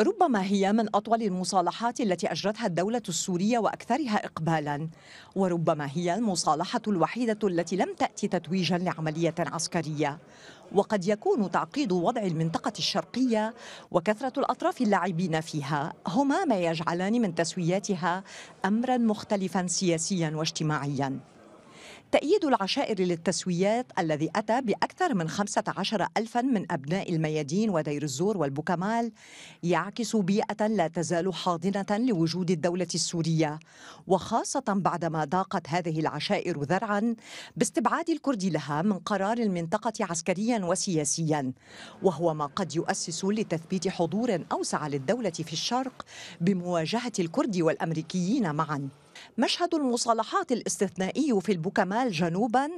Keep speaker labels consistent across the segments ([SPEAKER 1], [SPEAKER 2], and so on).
[SPEAKER 1] ربما هي من أطول المصالحات التي أجرتها الدولة السورية وأكثرها إقبالا وربما هي المصالحة الوحيدة التي لم تأتي تتويجا لعملية عسكرية وقد يكون تعقيد وضع المنطقة الشرقية وكثرة الأطراف اللاعبين فيها هما ما يجعلان من تسوياتها أمرا مختلفا سياسيا واجتماعيا تأييد العشائر للتسويات الذي أتى بأكثر من 15 ألفا من أبناء الميادين ودير الزور والبوكمال يعكس بيئة لا تزال حاضنة لوجود الدولة السورية وخاصة بعدما ضاقت هذه العشائر ذرعا باستبعاد الكرد لها من قرار المنطقة عسكريا وسياسيا وهو ما قد يؤسس لتثبيت حضور أوسع للدولة في الشرق بمواجهة الكرد والأمريكيين معا مشهد المصالحات الاستثنائي في البوكمال جنوبا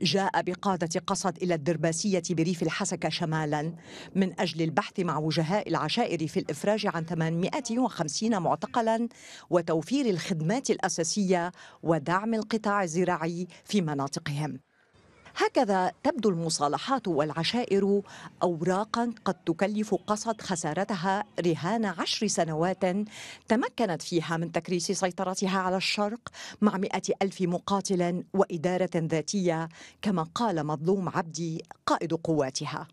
[SPEAKER 1] جاء بقادة قصد إلى الدرباسية بريف الحسكة شمالا من أجل البحث مع وجهاء العشائر في الإفراج عن 850 معتقلا وتوفير الخدمات الأساسية ودعم القطاع الزراعي في مناطقهم هكذا تبدو المصالحات والعشائر أوراقا قد تكلف قصد خسارتها رهان عشر سنوات تمكنت فيها من تكريس سيطرتها على الشرق مع مئة ألف مقاتل وإدارة ذاتية كما قال مظلوم عبدي قائد قواتها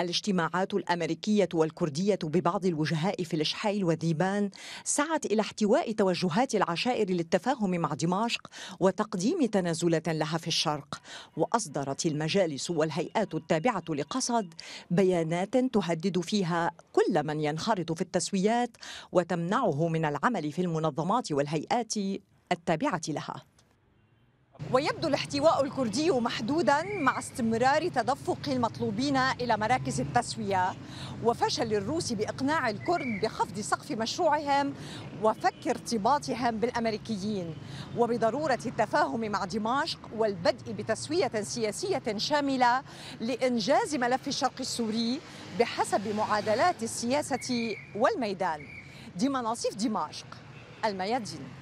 [SPEAKER 1] الاجتماعات الأمريكية والكردية ببعض الوجهاء في الشحيل وذيبان سعت إلى احتواء توجهات العشائر للتفاهم مع دمشق وتقديم تنازلة لها في الشرق وأصدرت المجالس والهيئات التابعة لقصد بيانات تهدد فيها كل من ينخرط في التسويات وتمنعه من العمل في المنظمات والهيئات التابعة لها ويبدو الاحتواء الكردي محدودا مع استمرار تدفق المطلوبين الى مراكز التسويه وفشل الروس باقناع الكرد بخفض سقف مشروعهم وفك ارتباطهم بالامريكيين وبضروره التفاهم مع دمشق والبدء بتسويه سياسيه شامله لانجاز ملف الشرق السوري بحسب معادلات السياسه والميدان دي مناصف دمشق الميادين